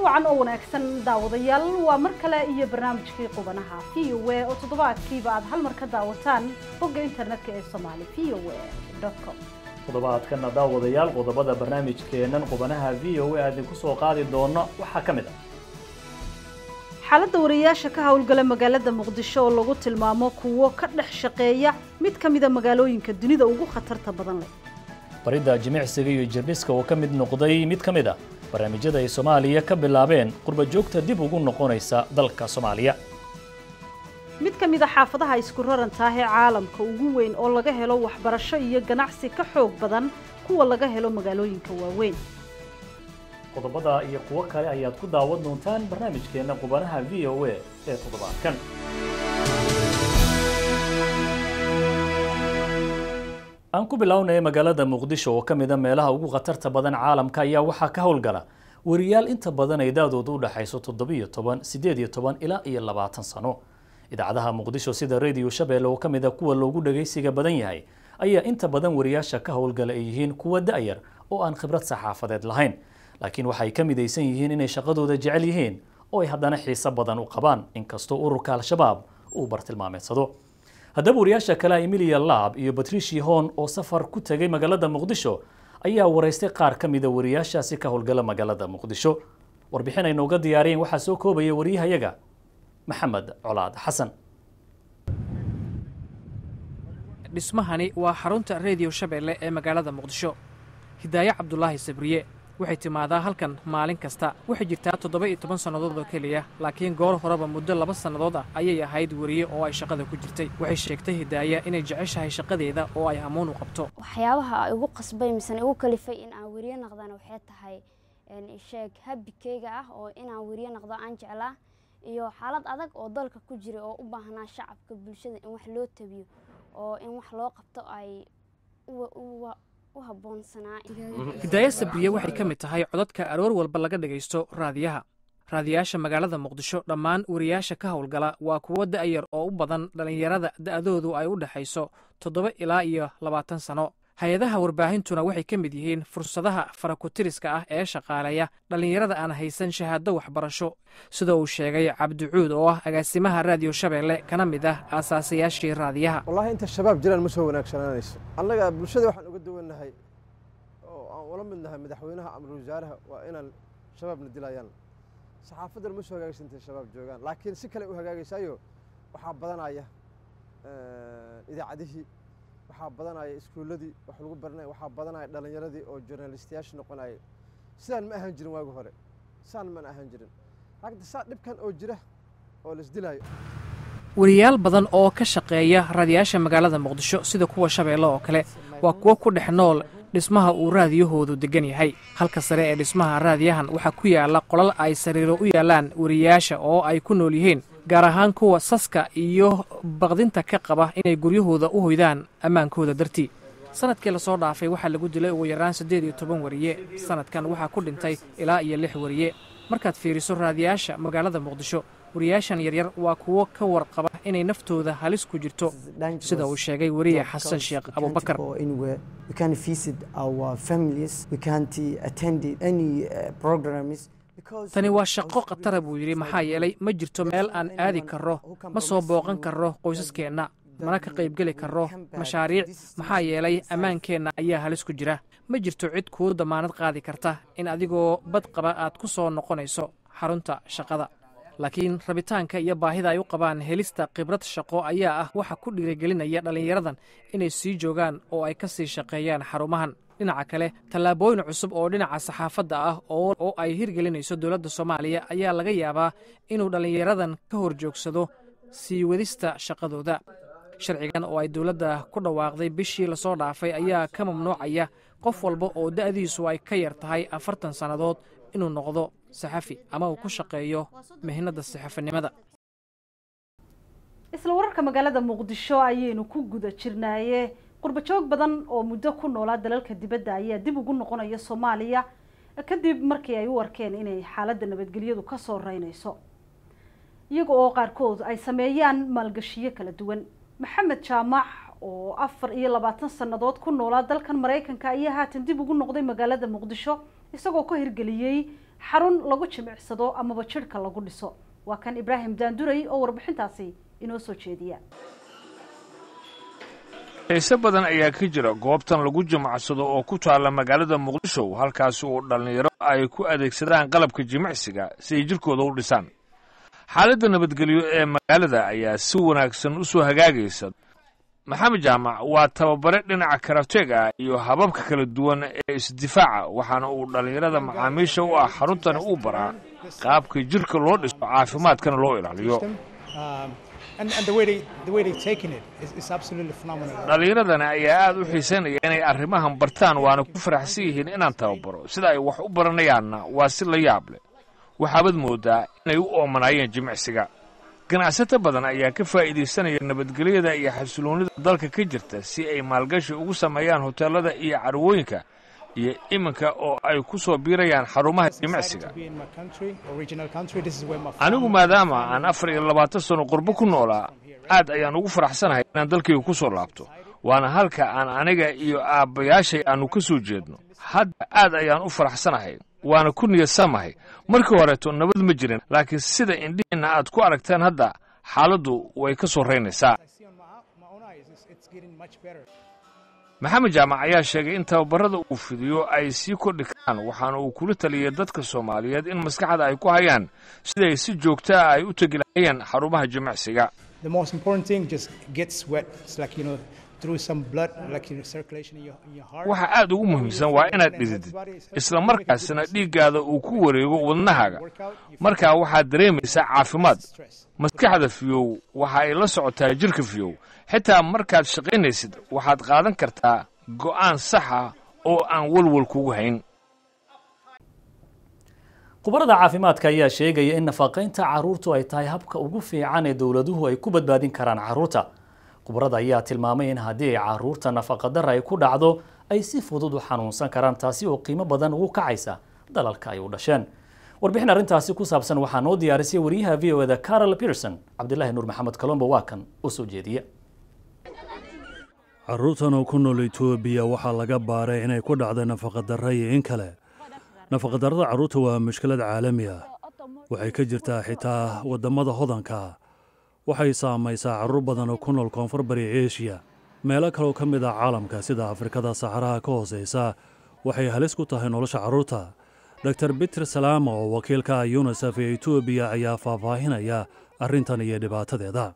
شوعا أو نكسن داود يل ومركلة إيه برنامج في قبنها في و وتطبعت كي بعد هالمركز داوتان بقى إنترنت كي الصومالي في و دوت كوم تطبعت كنا داود يل وضبط برنامج كي نن قبنها في و هذه كسو قاضي دونا وحكمتها xaaladda wariyaasha ka howlgala magaalada muqdisho oo lagu tilmaamo kuwo ka dhex shaqeeya mid ka mida ah magaalooyinka dunida ugu khatarta badan leh baridda jimicsiga iyo jirniska oo ka mid noqday mid ka mid a ah barnaamijyada ay soomaaliya ka bilaabeen qurbajoogta dib ugu noqonaysa dalka soomaaliya mid ka mid a ah xaafadaha isku ee caalamka ugu weyn oo laga helo waxbarasho iyo ganacsi ka xoog badan kuwa laga helo magaalooyinka waaweyn qodobada iyo kuwo kale ayaad ku daawan doontaan barnaamijkeenna qubanaha v o a ee toddobaadkan aan ku bilownaya magaalada muqdisho oo ka mid a meelaha ugu khatarta badan caalamka ayaa waxaa ka howlgala wariyaal inta badan ay da-doodu u dhexayso toddobiyo toban siddeed iyo toban ilaa iyo labaatan sano idaacadaha muqdisho sida radio shabeelle oo ka mid a kuwa loogu dhagaysiga badan yahay ayaa inta badan wariyaasha ka howlgala ay yihiin kuwa da-yar oo aan khibrad saxaafadeed lahayn laakiin waxay ka midaysan yihiin inay shaqadooda jecel yihiin oo ay haddana xiise badan u qabaan inkastoo ururka al-shabaab uu bartilmaameedsado haddaba wariyaasha kale emilia laab iyo batrishi hoon oo safar ku tegay magaalada muqdisho ayaa waraystay qaar ka mida ah wariyaashaasi ka howlgala magaalada muqdisho warbixin ay nooga diyaariyeen waxaa soo koobaya wariyahayaga maxamed colaad xasan dhismahani waa xarunta rediyo shabeelle ee magaalada muqdisho hidaaye cabdulaahi sabriye waxay timaadaa halkan maalin kasta waxay jirtaa toddoba iyo toban sannadood oo keliya laakiin goor horeba muddo laba sannadood ah ayay ahayd weriye oo ay shaqada ku jirtay waxay sheegtay hidaaya inay jeceshahay shaqadeeda oo ay hamuun u qabto waxyaabaha ay ugu qasbay misen igu kalifay in aan weriye naqdana waxay tahay sheeg habikeyga ah oo inaan weriye naqdo aan jeclaa iyo xaalad adag oo dalka ku jira oo u baahnaa shacabka bulshada in wax loo tabiyo oo in wax loo qabto ay Mhm. hidaaya sabriye waxay ka mid tahay codadka aroor walba laga dhagaysto raadiyaha raadiyaasha magaalada muqdisho dhammaan wariyaasha ka howlgala waa kuwo da'yar oo u badan dhallinyarada da'doodu ay u dhexayso toddoba ilaa iyo labaatan sano hay-adaha warbaahintuna waxay ka mid yihiin fursadaha farakutiriska ah ee shaqaalaya dhallinyarada aan haysan shahaado waxbarasho sida uu sheegay cabdicuud oo ah agaasimaha raadiyo shabeelle kana mid ah aasaasayaashii raadiyaha wallahi inta shabaab jiraan ma soo wanaagsanaanayso annaga bulshada waxaan uga duwannahay oo aan ula midnahay madaxweynaha amar wasaaraha waa inaan shabaabna dilayaan saxaafadan ma soo hagaagaysa shabaab joogaan laakiin si kale u hagaagaysaayo waxaa badanaya idaacadihii waxaa badanaya iskuulladii wax lagu baranaya waxaa badanaya dhallinyaradii oo journalistayaasha noqonayay sidaan ma ahaan jirin waagi hore saan mana ahaan jirin ragta saa dhibkan oo jira oo laisdilaayo wariyaal badan oo ka shaqeeya raadiyaasha magaalada muqdisho sida kuwa shabeello oo kale waa kuwo ku dhex nool dhismaha uu raadiyahoodu deggan yahay halka sare ee dhismaha raadiyahan waxaa ku yaalla qolal ay sariiro u yaallaan wariyaasha oo ay ku nool yihiin gaar ahaan kuwa saska iyo baqdinta ka qaba inay guryahooda u hoydaan ammaankooda dartii sanadkii lasoo dhaafay waxaa lagu dilay ugu yaraan siddeed iyo toban wariye sanadkan waxaa ku dhintay ilaa iyo lix wariye markaad fiiriso raadiyaasha magaalada muqdisho wariyaashan yaryar waa kuwo ka warqaba inay naftooda halis ku jirto sida uu sheegay weriye xasan sheekh abubakar tani waa shaqo khatara buu yidhi maxaa yeelay ma jirto meel aan aadi karro ma soo booqan karo qoysaskeenna mana ka qaybgeli karro mashaariic maxaa yeelay ammaankeenna ayaa halis ku jira ma jirto cid kuu damaanad qaadi karta in adigoo bad qaba aad ku soo noqonayso xarunta shaqada laakiin rabitaanka iyo baahida ay u qabaan helista khibrad shaqo ayaa ah waxa ku dhiirigelinaya dhallinyaradan inay sii joogaan oo ay ka sii shaqeeyaan xarumahan dhinaca kale tallaabooyin cusub oo dhinaca saxaafadda ah oo ay hirgelinayso dowladda soomaaliya ayaa laga yaabaa inuu dhallinyaradan ka hor joogsado sii wadista shaqadooda sharcigan oo ay dowladda ku dhawaaqday bishii lasoo dhaafay ayaa ka mamnuucaya qof walba oo da'diisu ay ka yar tahay afartan sannadood inuu noqdo saxafi ama uu ku shaqeeyo mihnadda saxafinimada isla wararka magaalada muqdisho ayaynu ku guda jirnaaye qurbajoog badan oo muddo ku noolaa dalalka dibadda ayaa dib ugu noqonaya soomaaliya kadib markii ay u arkeen inay xaaladda nabadgelyadu kasoo reynayso iyaga oo qaarkood ay sameeyaan maalgashiyo kala duwan maxamed jaamac oo afar iyo labaatan sannadood ku noolaa dalkan maraykanka ayaa haatan dib ugu noqday magaalada muqdisho isagoo ka hirgeliyey xarun lagu jimicsado amaba jidhka lagu dhiso waa kan ibraahim daanduray oo warbixintaasi inoo soo jeediya xiise badan ayaa ka jira goobtan lagu jimacsado oo ku taalla magaalada muqdisho halkaasi uu dhallinyaro ay ku adeegsadaan qalabka jimicsiga si ay jirkooda u dhisaan xaaladda nabadgelyo ee magaalada ayaa si wanaagsan u soo hagaagaysa maxamed jaamac waa tababare dhinaca karateeg ah iyo hababka kala duwan ee isdifaaca waxaana uu dhallinyarada macaamiisha u ah xaruntani uu baraa qaabka jirka loo dhiso caafimaadkana loo ilaaliyo dhallinyaradani ayaa aad u xiisaynaya inay arrimahan bartaan waana ku faraxsan yihiin inaan tababaro sida ay wax u baranayaanna waa si la yaab leh waxaabaad mooddaa inay u oomanaayeen jimicsiga ganacsato badan ayaa ka faa'iidaysanaya nabadgelyada iyo xasiloonnida dalka ka jirta si ay maalgashi ugu sameeyaan hoteellada iyo carwooyinka iyo iminka oo ay ku soo biirayaan xarumaha jimicsiga anigu maadaama aan afar iyo labaatan sanno qurbo ku noolaa aad ayaan ugu faraxsanahay inaan dalkayga ku soo laabto waana halka aan aniga iyo aabbayaashay aannu ka soo jeedno hadda aad ayaan u faraxsanahay waana ku niyadsamahay markii horeeto nabad ma jirin laakiin sida indhiheenna aad ku aragteen hadda xaaladdu way ka soo raynaysaa maxamed jaamac ayaa sheegay in tababarada uu fidiyo ay sii kordhi karaan waxaana uu kula taliyay dadka soomaaliyeed in maskaxda ay ku hayaan siday si joogta ah ay u tegi lahayeen xarumaha jimacsiga waxa aad ugu muhiimsan waa inaad dhididid isla markaasna dhiiggaada uu ku wareego wadnahaaga markaa waxaad dareemaysaa caafimaad maskaxda fiyow waxa ay la socotaa jirka fiyow xitaa markaad shaqaynaysid waxaad qaadan kartaa go'aan saxa oo aan walwal kugu hayn khubarada caafimaadka ayaa sheegaya in nafaqaynta carruurtu ay tahay habka ugu fiican ee dowladuhu ay ku badbaadin karaan carruurta khubrada ayaa tilmaamay in haddii ay caruurta nafaqadara ay ku dhacdo ay si fudud u xanuunsan karaan taasi oo qiimo badan ugu kacaysa dalalka ay u dhasheen warbixin arrintaasi ku saabsan waxaa noo diyaarisay wariyaha v o eda carol peterson cabdilaahi nuur maxamed colombo waa kan u soo jeediya caruurtan oo ku nool etoobiya waxaa laga baaray inay ku dhacda nafaqadarra iyo in kale nafaqadarrada carruurta waa mushkilad caalami ah waxay ka jirtaa xitaa waddamada hodanka waxay saamaysaa carruur badan oo ku nool koonfur bari eeshiya meelo kaleoo ka mid ah caalamka sida afrikada saxaraha ka hoosaysa waxay halis ku tahay nolosha carruurta doktor biter salaama oo wakiilka yunisef ee etoobiya ayaa faahfaahinaya arrintan iyo dhibaatadeeda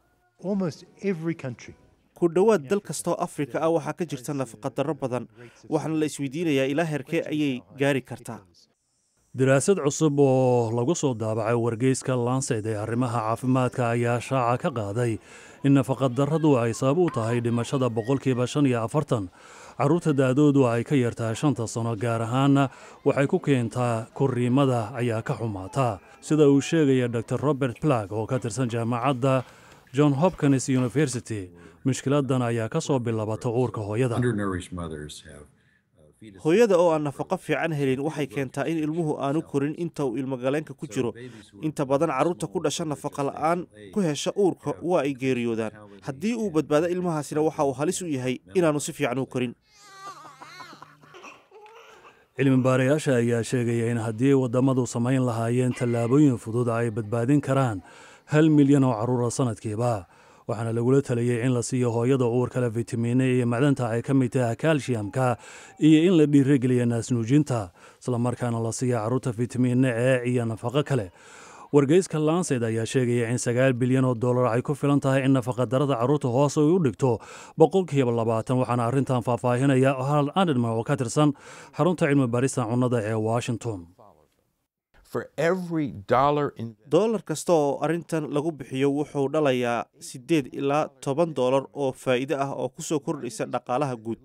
ku dhowaad dal kastaoo afrika ah waxaa ka jirta nafaqadarro badan waxaana la isweydiinayaa ilaa herkee ayay gaari kartaa daraasad cusub oo lagu soo daabacay wargeyska lansed ee arrimaha caafimaadka ayaa shaaca ka qaaday in nafaqadarradu ay sabab u tahay dhimashada boqolkiiba shan iyo afartan caruurta da-doodu ay ka yartaa shanta sano gaar ahaanna waxay ku keentaa korriimada ayaa ka xumaata sida uu sheegaya dor robert plag oo ka tirsan jaamacadda john hopkins university mushkiladan ayaa ka soo bilabata uurka hooyada hooyada oo aan nafaqo fiican helin waxay keentaa in ilmuhu aanu korin inta uu ilmogaleynka ku jiro inta badan carruurta ku dhasha nafaqo la-aan ku hesha uurka waa ay geeriyoodaan haddii uu badbaado ilmahaasina waxa uu halis u yahay inaanu si fiican u korin cilmibaarayaasha ayaa sheegaya in haddii waddamadu samayn lahaayeen tallaabooyin fudud ay badbaadin karaan hal milyan oo carruura sannadkiiba waxaana lagula talayay in la siiyo hooyada uur kale fitamiina iyo macdanta ay ka mid taha kalshiyamka iyo in la dhiirageliya naasnuujinta islamarkaana la siiyo caruurta fitamiina ee iyo nafaqo kale wargeyska lanced ayaa sheegaya in sagaal bilyan oo dollar ay ku filan tahay in nafaqa darada caruurta hoose ay u dhigto boqolkiiba labaatan waxaana arrintan faahfaahinaya hal adedman oo ka tirsan xarunta cilmi barista cunnada ee washington doolar kasta oo arrintan lagu bixiyo wuxuu dhalayaa siddeed ilaa toban doolar oo faa'iido ah oo kusoo kordhaysa dhaqaalaha guud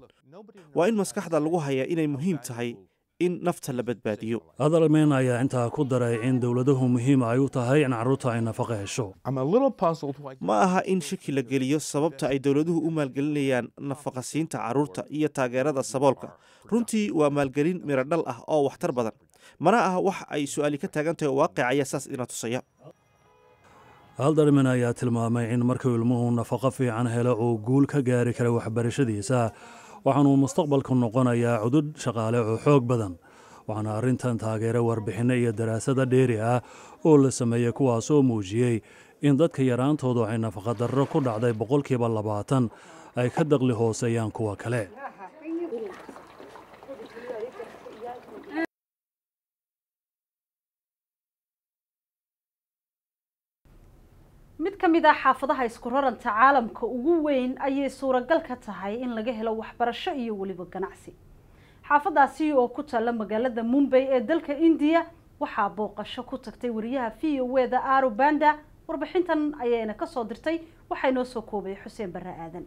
waa in maskaxda lagu hayaa inay muhiim tahay in nafta la badbaadiyo adalmeyn ayaa intaa ku daray in dowladuhu muhiima ay u tahay in caruurta ay nafaqo hesho ma aha in shaki la geliyo sababta ay dowladuhu u maalgelinayaan nafaqasiinta caruurta iyo taageerada saboolka runtii waa maalgelin miradhal ah oo waxtar badan mana aha wax ay su-aali ka taagan tahay oo waaqic ayaa saas idina tusaya hal ayaa tilmaamay in markuu ilmuhu nafaqo fiican helo uu guul ka gaari kara waxbarashadiisa waxaanuu mustaqbalku noqonayaa cudud shaqaale oo xoog badan waxaana arrintan taageera warbixinno iyo daraasada dheeri ah oo la sameeyey kuwaasoo muujiyey in dadka yaraantoodu ay nafaqadarro ku dhacday boqolkiiba labaatan ay ka daqli hooseeyaan kuwa kale ka mid ah xaafadaha isku raranta caalamka ugu weyn ayay suuragal ka tahay in laga helo waxbarasho iyo weliba ganacsi xaafadaasi oo ku taala magaalada mumbay ee dalka indiya waxaa booqasho ku tagtay wariyaha v o eda aro banda warbixintan ayayna kasoo dirtay waxaa inoo soo koobay xuseen barre aadan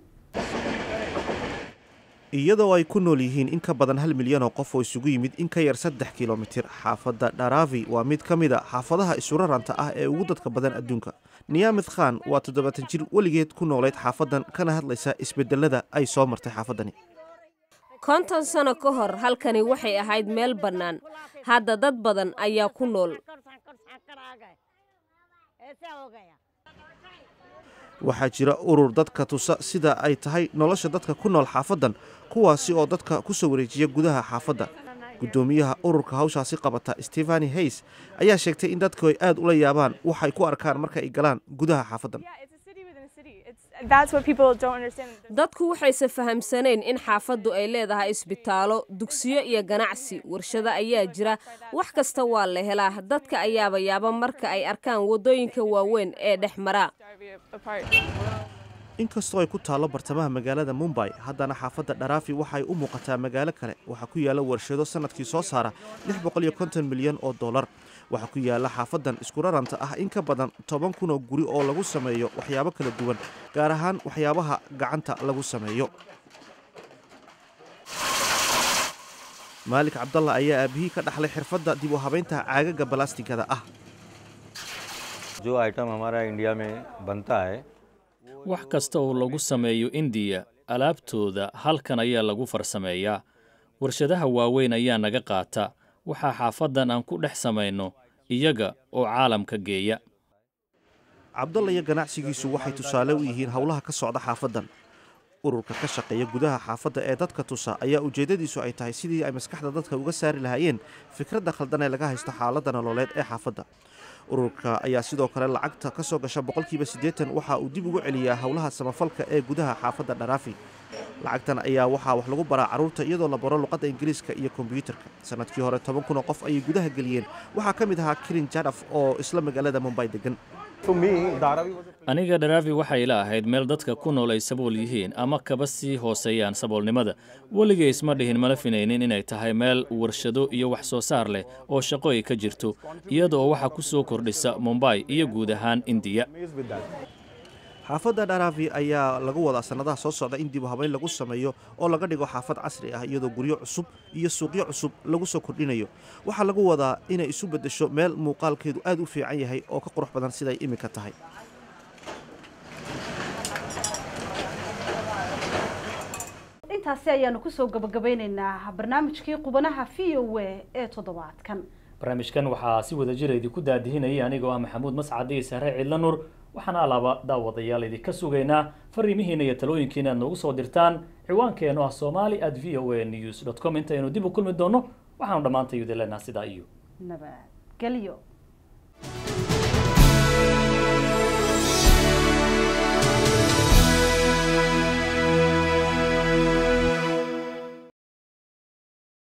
iyadoo ay ku nool yihiin in ka badan hal milyan oo qof oo isugu yimid in ka yar saddex kilomitir xaafadda dharavi waa mid ka mid a ah xaafadaha isuraranta ah ee ugu dadka badan adduunka niyaamid khan waa toddobaatan jir weligeed ku nooleyd xaafadan kana hadlaysa isbedelada ay soo martay xaafadani konton sano ka hor halkani waxay ahayd meel bannaan hadda dad badan ayaa ku nool waxaa jira urur dadka tusa sida ay tahay nolosha dadka ku nool xaafadan kuwaasi oo dadka ku soo wareejiya gudaha xaafadda gudoomiyaha ururka hawshaasi qabata stefani hays ayaa sheegtay in dadku ay aad ula yaabaan waxay ku arkaan marka ay galaan gudaha xaafaddan dadku waxayse fahamsanayn in xaafaddu ay leedahay isbitaalo dugsiyo iyo ganacsi warshado ayaa jira wax kasta waa la helaa dadka ayaaba yaaba marka ay arkaan wadooyinka waaweyn ee dhex mara inkastoo ay ku taallo bartamaha magaalada mumbai haddana xaafadda dharaafi waxaay u muuqataa magaalo kale waxaa ku yaala warshado sanadkii soo saara milyan oo dolar waxaa ku yaalla xaafadan iskuraranta ah in ka badan toban kun guri oo lagu sameeyo waxyaabo kala duwan gaar ahaan waxyaabaha gacanta lagu sameeyo maalik cabdalla ayaa aabihii ka dhaxlay xirfadda dib u habaynta caagaga balaastigada ah wax kasta oo lagu sameeyo indiya alaabtooda halkan ayaa lagu farsameeyaa warshadaha waaweyn ayaa naga qaata waxaa xaafaddan aan ku dhex samayno iyaga oo caalamka geeya cabdalla iyo ganacsigiisu waxay tusaale u yihiin howlaha ka socda xaafaddan ururka ka shaqeeya gudaha xaafadda ee dadka tusa ayaa ujeeddadiisu ay tahay sidii ay maskaxda dadka uga saari lahaayeen fikradda khaldan ee laga haysto xaaladda nololeed ee xaafadda ururka ayaa sidoo kale lacagta kasoo gasha boqolkiiba siddeetan waxa uu dib ugu celiyaa howlaha samafalka ee gudaha xaafadda dharaafi lacagtan ayaa waxaa wax lagu baraa carruurta iyadoo la baro luqadda ingiriiska iyo kombiyuutarka sanadkii hore toban kun oo qof ayay gudaha geliyeen waxaa ka mid ahaa kilin jadhaf oo isla magaalada mumbai degan aniga dharaavi waxay ila ahayd meel dadka ku nool ay sabool yihiin ama kaba sii hooseeyaan saboolnimada weligay isma dhihin mala finaynin inay tahay meel warshado iyo wax soo saar leh oo shaqo ay ka jirto iyada oo waxaa ku soo kordhisa mumbai iyo guud ahaan indiya xaafadda dharaavi ayaa lagu wadaa sannadaha soo socda in dib u habayn lagu sameeyo oo laga dhigo xaafad casri ah iyadoo guryo cusub iyo suuqyo cusub lagu soo kordhinayo waxaa lagu wadaa inay isu beddesho meel muuqaalkeedu aad u fiican yahay oo ka qurux badan siday iminka tahay intaasi ayaanu kusoo gabagabaynaynaa barnaamijkii qubanaha v o a ee toddobaadkan barnaamijkan waxaa si wada jira idinku daadihinaya anigoo ah maxamuud mascade iyo sahre cidla nuur waxaana alaaba daawadayaal idinka sugaynaa fariimihiina iyo talooyinkiina aad noogu soo dirtaan ciwaankeenu ah somali at v o a news dot com intaynu dib u kulmi doonno waxaanu dhammaantay udaleenaha sidaa iyo nabadgelyo